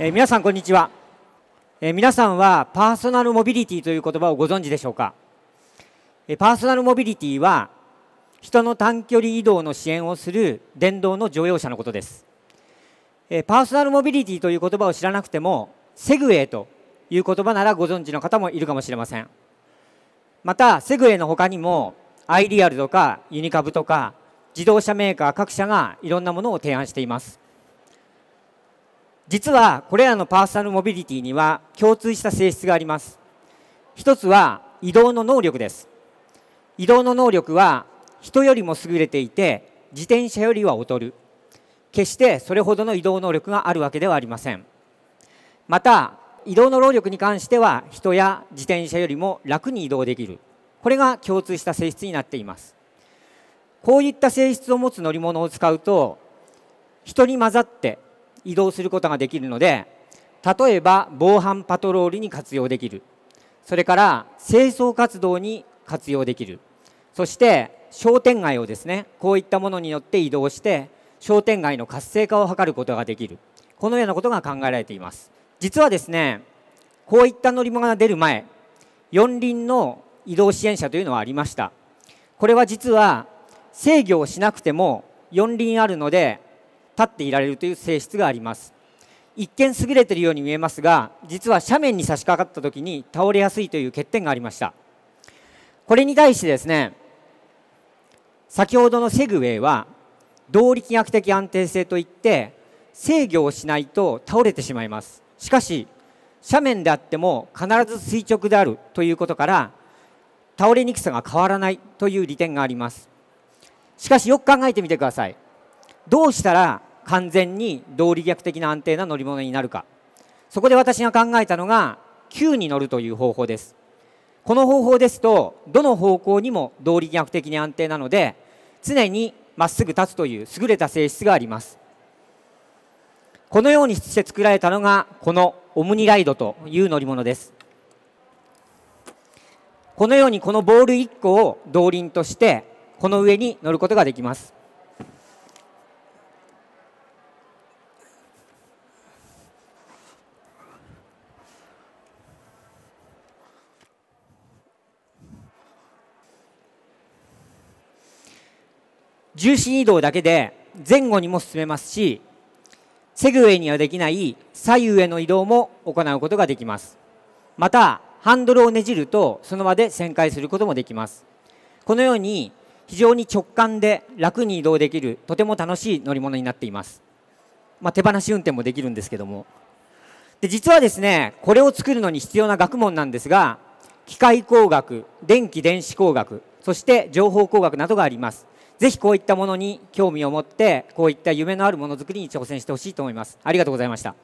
えー、皆さんこんにちは、えー、皆さんはパーソナルモビリティという言葉をご存知でしょうか、えー、パーソナルモビリティは人の短距離移動の支援をする電動の乗用車のことです、えー、パーソナルモビリティという言葉を知らなくてもセグウェイという言葉ならご存知の方もいるかもしれませんまたセグウェイの他にもアイリアルとかユニカブとか自動車メーカー各社がいろんなものを提案しています実はこれらのパーソナルモビリティには共通した性質があります一つは移動の能力です移動の能力は人よりも優れていて自転車よりは劣る決してそれほどの移動能力があるわけではありませんまた移動の労力に関しては人や自転車よりも楽に移動できるこれが共通した性質になっていますこういった性質を持つ乗り物を使うと人に混ざって移動することができるので例えば防犯パトロールに活用できるそれから清掃活動に活用できるそして商店街をですねこういったものによって移動して商店街の活性化を図ることができるこのようなことが考えられています実はですねこういった乗り物が出る前四輪の移動支援車というのはありましたこれは実は制御をしなくても四輪あるので立っていられるという性質があります一見優れているように見えますが実は斜面に差し掛かった時に倒れやすいという欠点がありましたこれに対してですね先ほどのセグウェイは動力学的安定性といって制御をしないと倒れてしまいますしかし斜面であっても必ず垂直であるということから倒れにくさが変わらないという利点がありますしかしよく考えてみてくださいどうしたら完全に動力学的な安定な乗り物になるかそこで私が考えたのが Q に乗るという方法ですこの方法ですとどの方向にも動力学的に安定なので常にまっすぐ立つという優れた性質がありますこのようにして作られたのがこのオムニライドという乗り物ですこのようにこのボール1個を動輪としてこの上に乗ることができます重心移動だけで前後にも進めますしセグウェイにはできない左右への移動も行うことができますまたハンドルをねじるとその場で旋回することもできますこのように非常に直感で楽に移動できるとても楽しい乗り物になっています、まあ、手放し運転もできるんですけどもで実はですねこれを作るのに必要な学問なんですが機械工学電気電子工学そして情報工学などがありますぜひこういったものに興味を持ってこういった夢のあるものづくりに挑戦してほしいと思いますありがとうございました